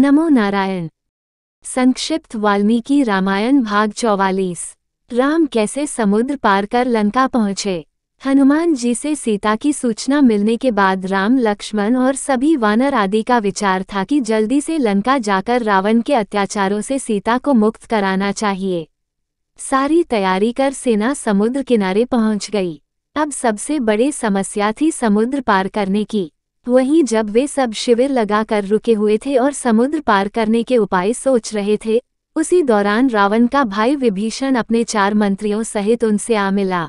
नमो नारायण संक्षिप्त वाल्मीकि रामायण भाग चौवालीस राम कैसे समुद्र पार कर लंका पहुँचे हनुमान जी से सीता की सूचना मिलने के बाद राम लक्ष्मण और सभी वानर आदि का विचार था कि जल्दी से लंका जाकर रावण के अत्याचारों से सीता को मुक्त कराना चाहिए सारी तैयारी कर सेना समुद्र किनारे पहुंच गई अब सबसे बड़ी समस्या थी समुद्र पार करने की वहीं जब वे सब शिविर लगाकर रुके हुए थे और समुद्र पार करने के उपाय सोच रहे थे उसी दौरान रावण का भाई विभीषण अपने चार मंत्रियों सहित उनसे आ मिला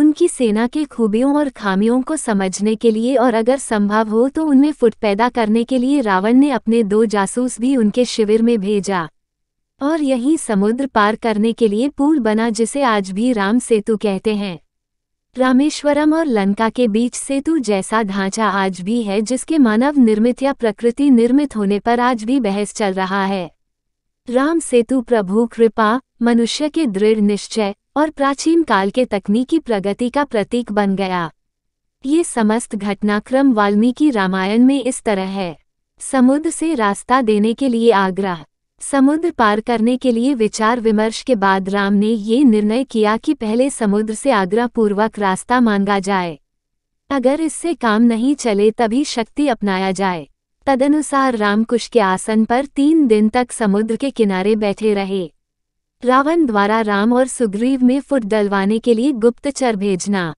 उनकी सेना के खूबियों और खामियों को समझने के लिए और अगर संभव हो तो उनमें फुट पैदा करने के लिए रावण ने अपने दो जासूस भी उनके शिविर में भेजा और यही समुद्र पार करने के लिए पुल बना जिसे आज भी राम सेतु कहते हैं रामेश्वरम और लंका के बीच सेतु जैसा ढांचा आज भी है जिसके मानव निर्मित या प्रकृति निर्मित होने पर आज भी बहस चल रहा है राम सेतु प्रभु कृपा मनुष्य के दृढ़ निश्चय और प्राचीन काल के तकनीकी प्रगति का प्रतीक बन गया ये समस्त घटनाक्रम वाल्मीकि रामायण में इस तरह है समुद्र से रास्ता देने के लिए आग्रह समुद्र पार करने के लिए विचार विमर्श के बाद राम ने ये निर्णय किया कि पहले समुद्र से आग्रहपूर्वक रास्ता मांगा जाए अगर इससे काम नहीं चले तभी शक्ति अपनाया जाए तदनुसार रामकुश के आसन पर तीन दिन तक समुद्र के किनारे बैठे रहे रावण द्वारा राम और सुग्रीव में फुट डलवाने के लिए गुप्तचर भेजना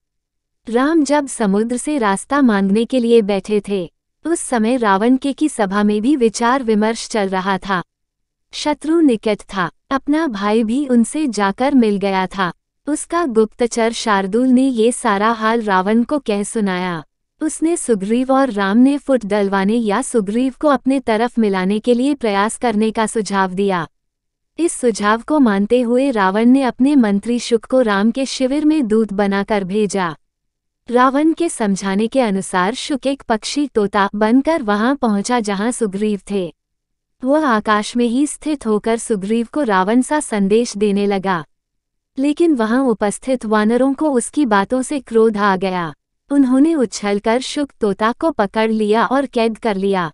राम जब समुद्र से रास्ता मांगने के लिए बैठे थे उस समय रावण के की सभा में भी विचार विमर्श चल रहा था शत्रु निकट था अपना भाई भी उनसे जाकर मिल गया था उसका गुप्तचर शार्दुल ने ये सारा हाल रावण को कह सुनाया उसने सुग्रीव और राम ने फुट डलवाने या सुग्रीव को अपने तरफ मिलाने के लिए प्रयास करने का सुझाव दिया इस सुझाव को मानते हुए रावण ने अपने मंत्री शुक को राम के शिविर में दूत बनाकर भेजा रावण के समझाने के अनुसार शुक एक पक्षी तोता बनकर वहां पहुंचा जहां सुग्रीव थे वह आकाश में ही स्थित होकर सुग्रीव को रावण सा संदेश देने लगा लेकिन वहां उपस्थित वानरों को उसकी बातों से क्रोध आ गया उन्होंने उछलकर शुक तोता को पकड़ लिया और कैद कर लिया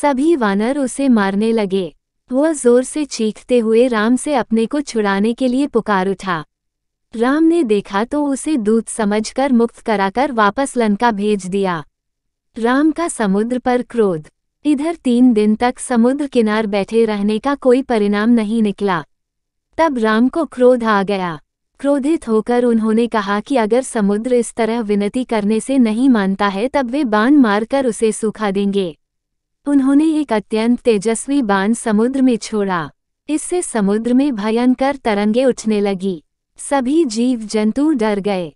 सभी वानर उसे मारने लगे वह जोर से चीखते हुए राम से अपने को छुड़ाने के लिए पुकार उठा राम ने देखा तो उसे दूत समझकर मुक्त कराकर वापस लंका भेज दिया राम का समुद्र पर क्रोध इधर तीन दिन तक समुद्र किनार बैठे रहने का कोई परिणाम नहीं निकला तब राम को क्रोध आ गया क्रोधित होकर उन्होंने कहा कि अगर समुद्र इस तरह विनती करने से नहीं मानता है तब वे बाण मारकर उसे सूखा देंगे उन्होंने एक अत्यंत तेजस्वी बाण समुद्र में छोड़ा इससे समुद्र में भयंकर तरंगे उठने लगी सभी जीव जंतु डर गए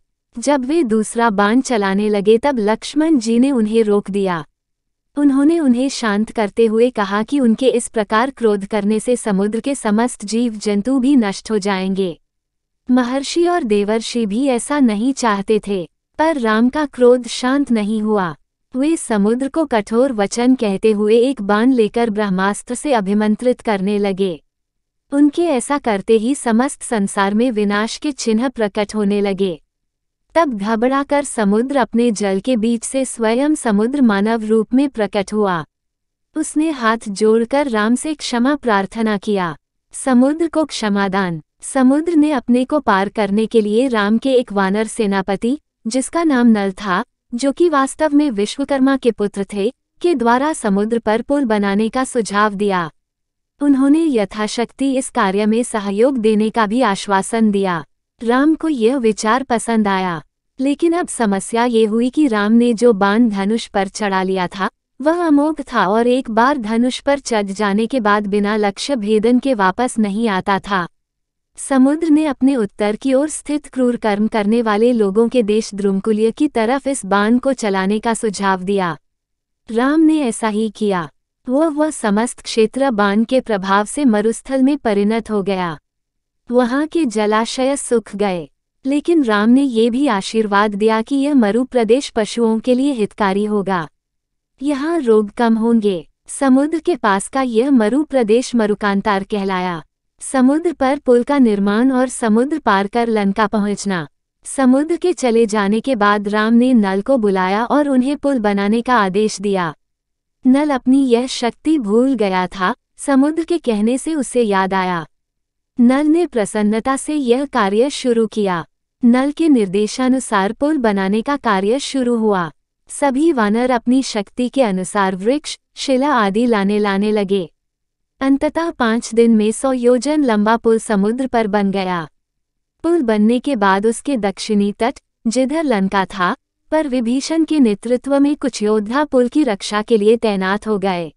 जब वे दूसरा बाण चलाने लगे तब लक्ष्मण जी ने उन्हें रोक दिया उन्होंने उन्हें शांत करते हुए कहा कि उनके इस प्रकार क्रोध करने से समुद्र के समस्त जीव जंतु भी नष्ट हो जाएंगे महर्षि और देवर्षि भी ऐसा नहीं चाहते थे पर राम का क्रोध शांत नहीं हुआ वे समुद्र को कठोर वचन कहते हुए एक बाण लेकर ब्रह्मास्त्र से अभिमंत्रित करने लगे उनके ऐसा करते ही समस्त संसार में विनाश के चिन्ह प्रकट होने लगे तब घबराकर समुद्र अपने जल के बीच से स्वयं समुद्र मानव रूप में प्रकट हुआ उसने हाथ जोड़कर राम से क्षमा प्रार्थना किया समुद्र को क्षमादान समुद्र ने अपने को पार करने के लिए राम के एक वानर सेनापति जिसका नाम नल था जो कि वास्तव में विश्वकर्मा के पुत्र थे के द्वारा समुद्र पर पुल बनाने का सुझाव दिया उन्होंने यथाशक्ति इस कार्य में सहयोग देने का भी आश्वासन दिया राम को यह विचार पसंद आया लेकिन अब समस्या ये हुई कि राम ने जो बाण धनुष पर चढ़ा लिया था वह अमोघ था और एक बार धनुष पर चढ़ जाने के बाद बिना लक्ष्य भेदन के वापस नहीं आता था समुद्र ने अपने उत्तर की ओर स्थित क्रूर कर्म करने वाले लोगों के देश द्रुमकुल्य की तरफ इस बाण को चलाने का सुझाव दिया राम ने ऐसा ही किया वह वह समस्त क्षेत्र बाण के प्रभाव से मरुस्थल में परिणत हो गया वहाँ के जलाशय सूख गए लेकिन राम ने ये भी आशीर्वाद दिया कि यह मरु प्रदेश पशुओं के लिए हितकारी होगा यहाँ रोग कम होंगे समुद्र के पास का यह मरु प्रदेश मरुकांतार कहलाया समुद्र पर पुल का निर्माण और समुद्र पार कर लंका पहुंचना समुद्र के चले जाने के बाद राम ने नल को बुलाया और उन्हें पुल बनाने का आदेश दिया नल अपनी यह शक्ति भूल गया था समुद्र के कहने से उसे याद आया नल ने प्रसन्नता से यह कार्य शुरू किया नल के निर्देशानुसार पुल बनाने का कार्य शुरू हुआ सभी वानर अपनी शक्ति के अनुसार वृक्ष शिला आदि लाने लाने लगे अंततः पाँच दिन में सौ योजन लंबा पुल समुद्र पर बन गया पुल बनने के बाद उसके दक्षिणी तट जिधर लंका था पर विभीषण के नेतृत्व में कुछ योद्धा पुल की रक्षा के लिए तैनात हो गए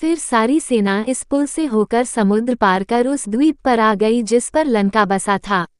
फिर सारी सेना इस पुल से होकर समुद्र पार कर उस द्वीप पर आ गई जिस पर लंका बसा था